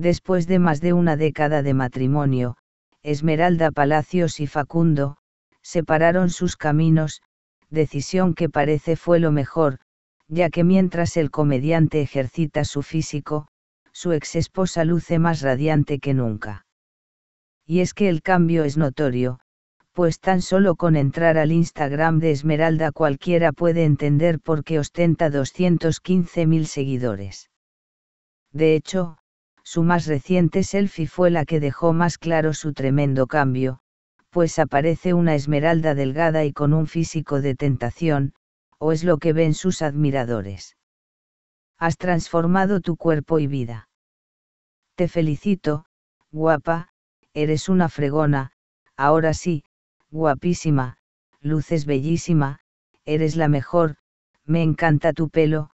Después de más de una década de matrimonio, Esmeralda Palacios y Facundo, separaron sus caminos, decisión que parece fue lo mejor, ya que mientras el comediante ejercita su físico, su exesposa luce más radiante que nunca. Y es que el cambio es notorio, pues tan solo con entrar al Instagram de Esmeralda cualquiera puede entender por qué ostenta 215.000 seguidores. De hecho, su más reciente selfie fue la que dejó más claro su tremendo cambio, pues aparece una esmeralda delgada y con un físico de tentación, o es lo que ven sus admiradores. Has transformado tu cuerpo y vida. Te felicito, guapa, eres una fregona, ahora sí, guapísima, luces bellísima, eres la mejor, me encanta tu pelo,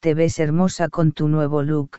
te ves hermosa con tu nuevo look,